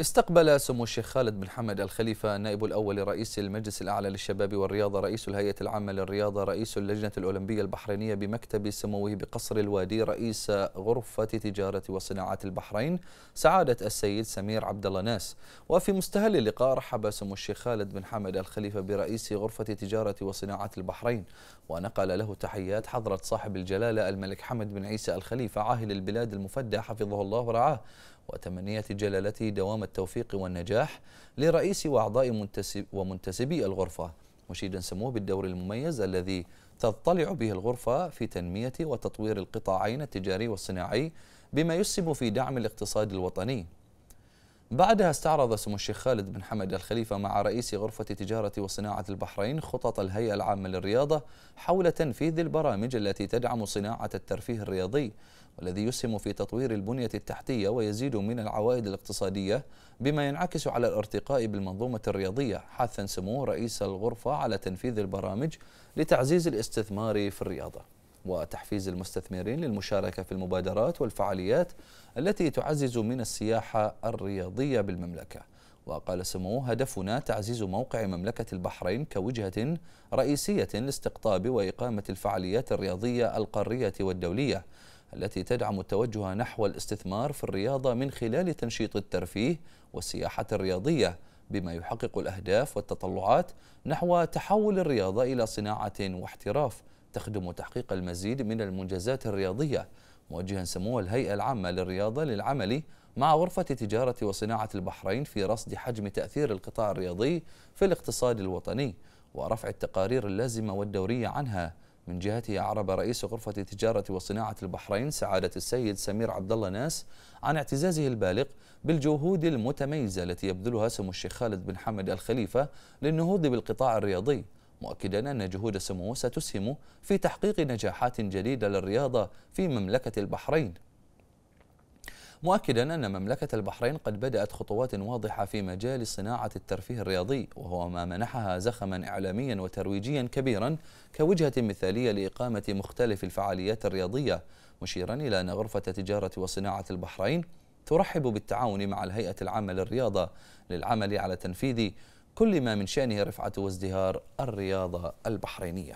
استقبل سمو الشيخ خالد بن حمد الخليفة النائب الأول لرئيس المجلس الأعلى للشباب والرياضة رئيس الهيئة العامة للرياضة رئيس اللجنة الأولمبية البحرينية بمكتب سموه بقصر الوادي رئيس غرفة تجارة وصناعات البحرين سعادة السيد سمير عبد الله ناس وفي مستهل اللقاء رحب سمو الشيخ خالد بن حمد الخليفة برئيس غرفة تجارة وصناعات البحرين ونقل له تحيات حضرة صاحب الجلالة الملك حمد بن عيسى الخليفة عاهل البلاد المفدى حفظه الله ورعاه وتمنية جلالته دوام التوفيق والنجاح لرئيس وأعضاء منتسب ومنتسبي الغرفة مشيدا سموه بالدور المميز الذي تضطلع به الغرفة في تنمية وتطوير القطاعين التجاري والصناعي بما يسهم في دعم الاقتصاد الوطني بعدها استعرض سمو الشيخ خالد بن حمد الخليفة مع رئيس غرفة تجارة وصناعة البحرين خطط الهيئة العامة للرياضة حول تنفيذ البرامج التي تدعم صناعة الترفيه الرياضي والذي يسهم في تطوير البنية التحتية ويزيد من العوائد الاقتصادية بما ينعكس على الارتقاء بالمنظومة الرياضية حثا سمو رئيس الغرفة على تنفيذ البرامج لتعزيز الاستثمار في الرياضة وتحفيز المستثمرين للمشاركة في المبادرات والفعاليات التي تعزز من السياحة الرياضية بالمملكة وقال سموه هدفنا تعزيز موقع مملكة البحرين كوجهة رئيسية لاستقطاب وإقامة الفعاليات الرياضية القارية والدولية التي تدعم التوجه نحو الاستثمار في الرياضة من خلال تنشيط الترفيه والسياحة الرياضية بما يحقق الأهداف والتطلعات نحو تحول الرياضة إلى صناعة واحتراف تخدم تحقيق المزيد من المنجزات الرياضية موجها سمو الهيئة العامة للرياضة للعمل مع غرفة تجارة وصناعة البحرين في رصد حجم تأثير القطاع الرياضي في الاقتصاد الوطني ورفع التقارير اللازمة والدورية عنها من جهته أعرب رئيس غرفة تجارة وصناعة البحرين سعادة السيد سمير عبد الله ناس عن اعتزازه البالغ بالجهود المتميزة التي يبذلها سمو الشيخ خالد بن حمد الخليفة للنهوض بالقطاع الرياضي مؤكدا أن جهود السمو ستسهم في تحقيق نجاحات جديدة للرياضة في مملكة البحرين مؤكدا أن مملكة البحرين قد بدأت خطوات واضحة في مجال صناعة الترفيه الرياضي وهو ما منحها زخما إعلاميا وترويجيا كبيرا كوجهة مثالية لإقامة مختلف الفعاليات الرياضية مشيرا إلى أن غرفة تجارة وصناعة البحرين ترحب بالتعاون مع الهيئة العامة للرياضة للعمل على تنفيذ كل ما من شأنه رفعة وازدهار الرياضة البحرينية